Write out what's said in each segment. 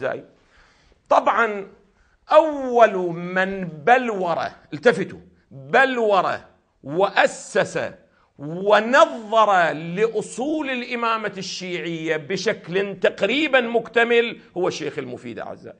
زي. طبعا اول من بلور التفتوا بلور واسس ونظر لاصول الامامه الشيعيه بشكل تقريبا مكتمل هو الشيخ المفيد اعزائي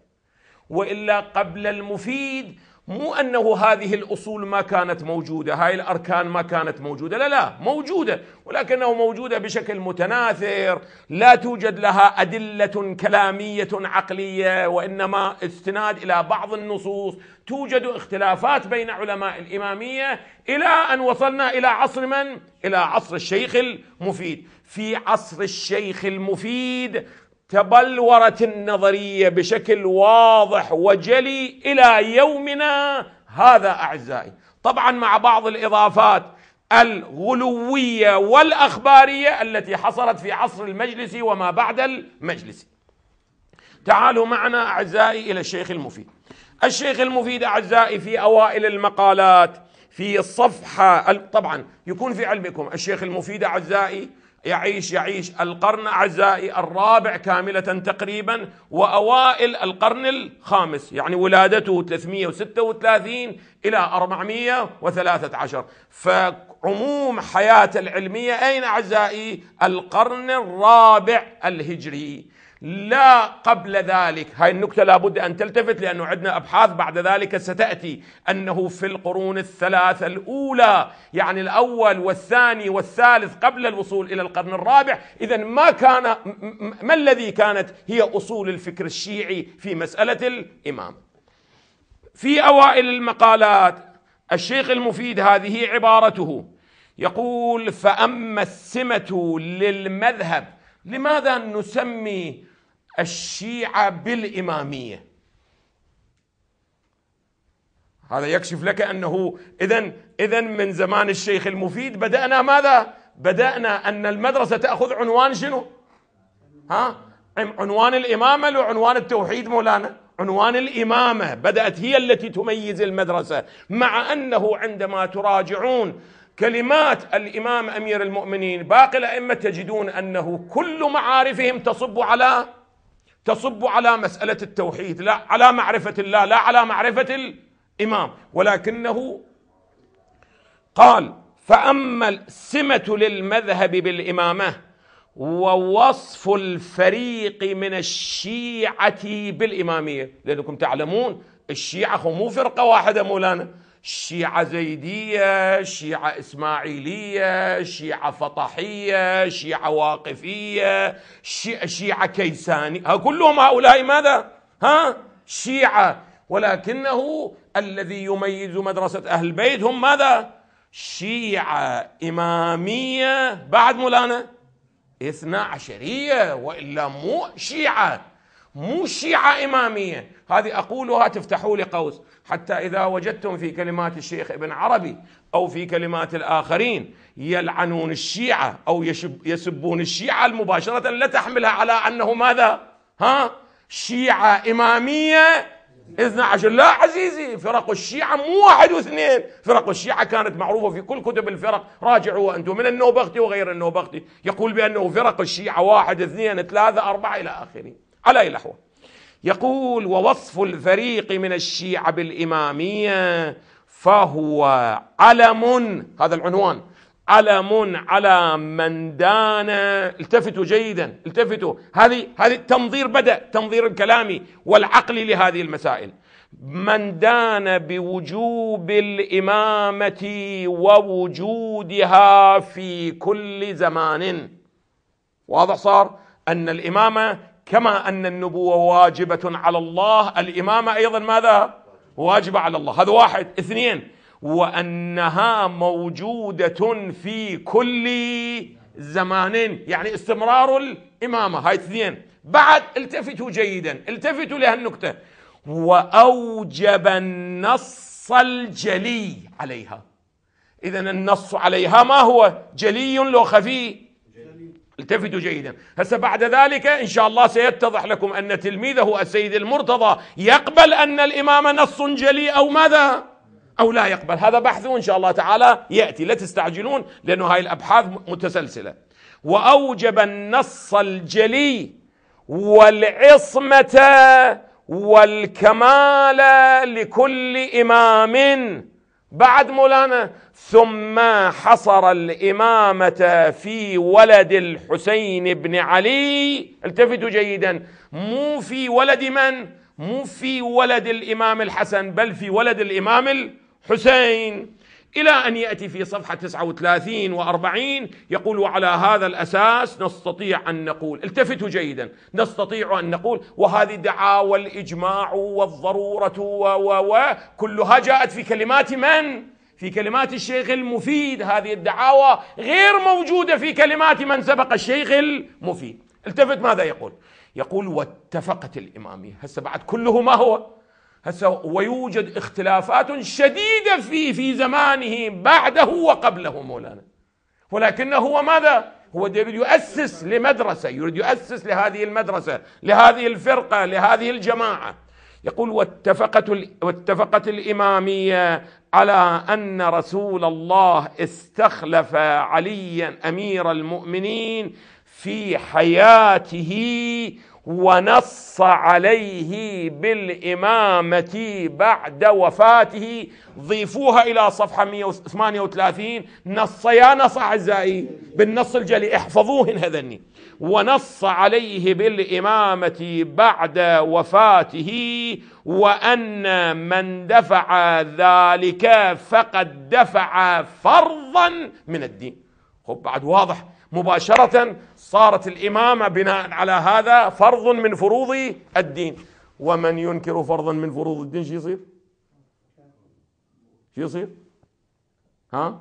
والا قبل المفيد مو انه هذه الاصول ما كانت موجوده، هاي الاركان ما كانت موجوده، لا لا موجوده ولكنه موجوده بشكل متناثر، لا توجد لها ادله كلاميه عقليه وانما استناد الى بعض النصوص، توجد اختلافات بين علماء الاماميه الى ان وصلنا الى عصر من؟ الى عصر الشيخ المفيد، في عصر الشيخ المفيد تبلورت النظريه بشكل واضح وجلي الى يومنا هذا اعزائي طبعا مع بعض الاضافات الغلويه والاخباريه التي حصلت في عصر المجلس وما بعد المجلس تعالوا معنا اعزائي الى الشيخ المفيد الشيخ المفيد اعزائي في اوائل المقالات في الصفحه طبعا يكون في علمكم الشيخ المفيد اعزائي يعيش يعيش القرن أعزائي الرابع كاملة تقريبا وأوائل القرن الخامس يعني ولادته 336 إلى 413 فعموم حياته العلمية أين أعزائي القرن الرابع الهجري لا قبل ذلك هاي النكتة لابد أن تلتفت لأنه عندنا أبحاث بعد ذلك ستأتي أنه في القرون الثلاثة الأولى يعني الأول والثاني والثالث قبل الوصول إلى القرن الرابع إذا ما كان ما الذي كانت هي أصول الفكر الشيعي في مسألة الامام في أوائل المقالات الشيخ المفيد هذه عبارته يقول فأما السمة للمذهب لماذا نسمي الشيعة بالإمامية هذا يكشف لك أنه إذا إذا من زمان الشيخ المفيد بدأنا ماذا؟ بدأنا أن المدرسة تأخذ عنوان شنو؟ ها؟ عنوان الإمامة لو عنوان التوحيد مولانا عنوان الإمامة بدأت هي التي تميز المدرسة مع أنه عندما تراجعون كلمات الإمام أمير المؤمنين باقي الأئمة تجدون أنه كل معارفهم تصب على تصب على مسألة التوحيد لا على معرفة الله لا على معرفة الإمام ولكنه قال فأما السمة للمذهب بالإمامة ووصف الفريق من الشيعة بالإمامية لأنكم تعلمون الشيعة مو فرقة واحدة مولانا شيعة زيدية شيعة إسماعيلية شيعة فطحية شيعة واقفية شيعة, شيعة كيساني ها كلهم هؤلاء ماذا ها شيعة ولكنه الذي يميز مدرسة أهل البيت هم ماذا شيعة إمامية بعد مولانا اثنا عشرية وإلا مو شيعة مو شيعة إمامية هذه أقولها تفتحوا لي قوس حتى إذا وجدتم في كلمات الشيخ ابن عربي أو في كلمات الآخرين يلعنون الشيعة أو يسبون الشيعة المباشرة لا تحملها على أنه ماذا ها شيعة إمامية إذن عشر لا عزيزي فرق الشيعة مو واحد واثنين فرق الشيعة كانت معروفة في كل كتب الفرق راجعوا أنتم من النوبختي وغير النوبختي يقول بأنه فرق الشيعة واحد اثنين ثلاثة أربعة إلى آخره على أي لحظة يقول ووصف الفريق من الشيعة بالإمامية فهو علم هذا العنوان علم على من دان التفتوا جيدا التفتوا هذه هذه التنظير بدأ تنظير الكلامي والعقلي لهذه المسائل من دان بوجوب الإمامة ووجودها في كل زمان واضح صار أن الإمامة كما أن النبوة واجبة على الله الإمامة أيضا ماذا واجبة على الله هذا واحد اثنين وأنها موجودة في كل زمان يعني استمرار الإمامة هاي اثنين بعد التفتوا جيدا التفتوا لها وأوجب النص الجلي عليها إذا النص عليها ما هو جلي لو خفي التفتوا جيدا هسه بعد ذلك إن شاء الله سيتضح لكم أن تلميذه السيد المرتضى يقبل أن الإمام نص جلي أو ماذا أو لا يقبل هذا بحث إن شاء الله تعالى يأتي لا تستعجلون لانه هاي الأبحاث متسلسلة وأوجب النص الجلي والعصمة والكمال لكل إمام بعد مولانا ثم حصر الإمامة في ولد الحسين بن علي التفتوا جيدا مو في ولد من؟ مو في ولد الإمام الحسن بل في ولد الإمام الحسين إلى أن يأتي في صفحة 39 و40 يقول وعلى هذا الأساس نستطيع أن نقول التفتوا جيدا نستطيع أن نقول وهذه الدعاوى الإجماع والضرورة وكلها جاءت في كلمات من؟ في كلمات الشيخ المفيد هذه الدعاوى غير موجودة في كلمات من سبق الشيخ المفيد التفت ماذا يقول؟ يقول واتفقت الإمامية هسه بعد كله ما هو هسه ويوجد اختلافات شديده في في زمانه بعده وقبله مولانا ولكنه هو ماذا؟ هو يريد يؤسس لمدرسه يريد يؤسس لهذه المدرسه لهذه الفرقه لهذه الجماعه يقول واتفقت واتفقت الاماميه على ان رسول الله استخلف عليا امير المؤمنين في حياته ونص عليه بالإمامة بعد وفاته ضيفوها إلى صفحة 138 نص يا نص أعزائي بالنص الجلي احفظوهن هذني ونص عليه بالإمامة بعد وفاته وأن من دفع ذلك فقد دفع فرضا من الدين خب بعد واضح مباشرة صارت الإمامة بناء على هذا فرض من فروض الدين ومن ينكر فرضا من فروض الدين شو يصير؟ شو يصير؟ ها؟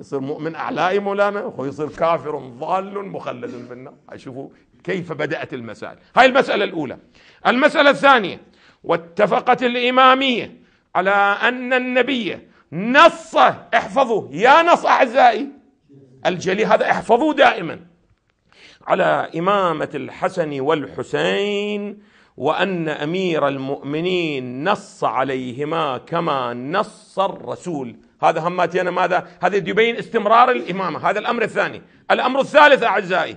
يصير مؤمن أعلائي مولانا ويصير كافر ضال مخلد في النار شوفوا كيف بدأت المسائل هاي المسألة الأولى المسألة الثانية واتفقت الإمامية على أن النبي نص احفظوا يا نص أعزائي الجلي هذا احفظوه دائما على إمامة الحسن والحسين وأن أمير المؤمنين نص عليهما كما نص الرسول هذا هماتي أنا ماذا هذا يبين استمرار الإمامة هذا الأمر الثاني الأمر الثالث أعزائي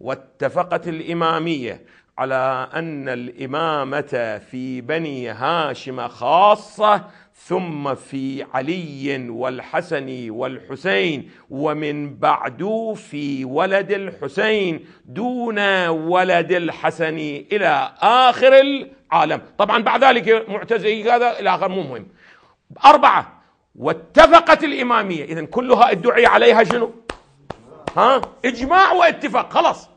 واتفقت الإمامية على أن الإمامة في بني هاشم خاصة ثم في علي والحسن والحسين ومن بعد في ولد الحسين دون ولد الحسن إلى آخر العالم طبعا بعد ذلك معتزلي هذا إلى آخر مو مهم أربعة واتفقت الإمامية إذا كلها ادعي عليها شنو ها إجماع واتفاق خلاص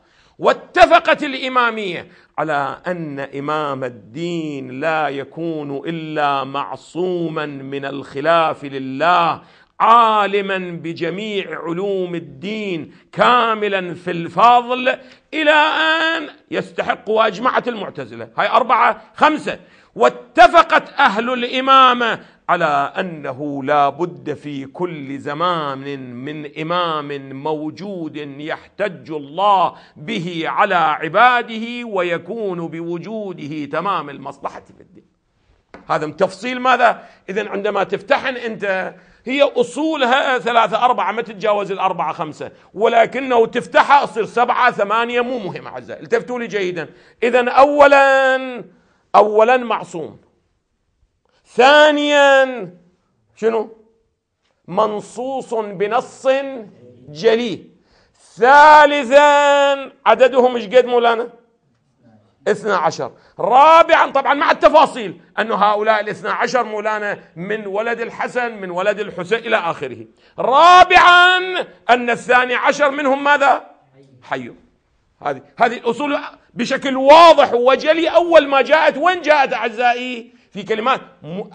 واتفقت الاماميه على ان امام الدين لا يكون الا معصوما من الخلاف لله عالما بجميع علوم الدين كاملا في الفضل الى ان يستحق واجمعت المعتزله هاي اربعه خمسه واتفقت اهل الامامه على انه لا بد في كل زمان من امام موجود يحتج الله به على عباده ويكون بوجوده تمام المصلحه في الدين هذا تفصيل ماذا اذا عندما تفتحن انت هي اصولها ثلاثة أربعة ما تتجاوز الأربعة خمسة ولكنه تفتحها تصير سبعة ثمانية مو مهم أعزائي التفتوا لي جيدا إذا أولا أولا معصوم ثانيا شنو منصوص بنص جلي ثالثا عددهم ايش قد مولانا عشر رابعا طبعا مع التفاصيل أن هؤلاء الاثنى عشر مولانا من ولد الحسن من ولد الحسين إلى آخره رابعا أن الثاني عشر منهم ماذا حي هذه هذه الأصول بشكل واضح وجلي أول ما جاءت وين جاءت أعزائي في كلمات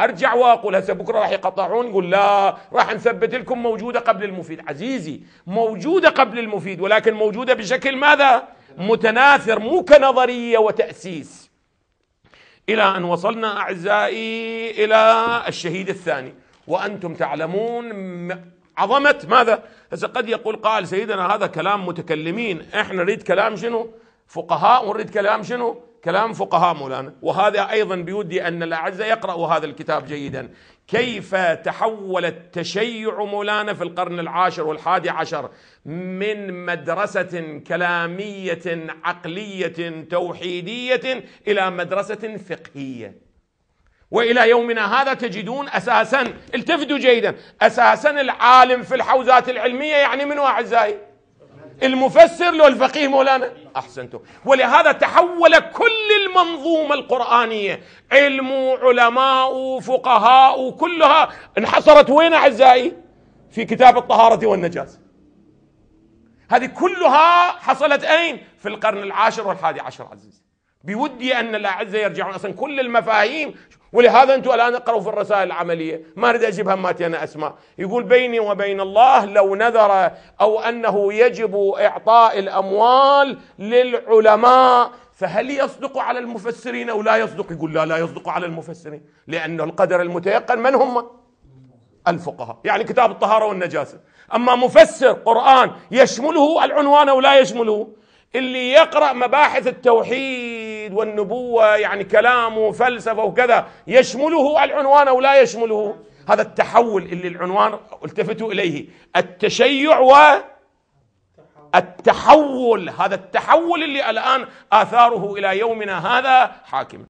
ارجع واقول هسه بكره راح يقطعون يقول لا راح نثبت لكم موجوده قبل المفيد عزيزي موجوده قبل المفيد ولكن موجوده بشكل ماذا متناثر مو كنظريه وتاسيس الى ان وصلنا اعزائي الى الشهيد الثاني وانتم تعلمون عظمه ماذا هسه قد يقول قال سيدنا هذا كلام متكلمين احنا نريد كلام شنو فقهاء ونريد كلام شنو؟ كلام فقهاء مولانا وهذا أيضا بيودي أن الأعزاء يقرأوا هذا الكتاب جيدا كيف تحول التشيع مولانا في القرن العاشر والحادي عشر من مدرسة كلامية عقلية توحيدية إلى مدرسة فقهية والى يومنا هذا تجدون اساسا التفتوا جيدا اساسا العالم في الحوزات العلميه يعني منو اعزائي؟ المفسر الفقيه مولانا أحسنتم ولهذا تحول كل المنظومة القرآنية علم علماء فقهاء كلها انحصرت وين أعزائي في كتاب الطهارة والنجاسة هذه كلها حصلت أين في القرن العاشر والحادي عشر عزيزي بودي أن الاعزاء يرجعون أصلا كل المفاهيم ولهذا انتم الان اقرأوا في الرسائل العمليه، ما اريد اجيب هماتي انا اسماء، يقول بيني وبين الله لو نذر او انه يجب اعطاء الاموال للعلماء فهل يصدق على المفسرين او لا يصدق؟ يقول لا لا يصدق على المفسرين، لانه القدر المتيقن من هم؟ الفقهاء، يعني كتاب الطهاره والنجاسه، اما مفسر قران يشمله العنوان او لا يشمله؟ اللي يقرأ مباحث التوحيد التوحيد والنبوة يعني كلام وفلسفة وكذا يشمله العنوان أو لا يشمله هذا التحول اللي العنوان التفتوا إليه التشيع و التحول هذا التحول اللي الآن آثاره إلى يومنا هذا حاكم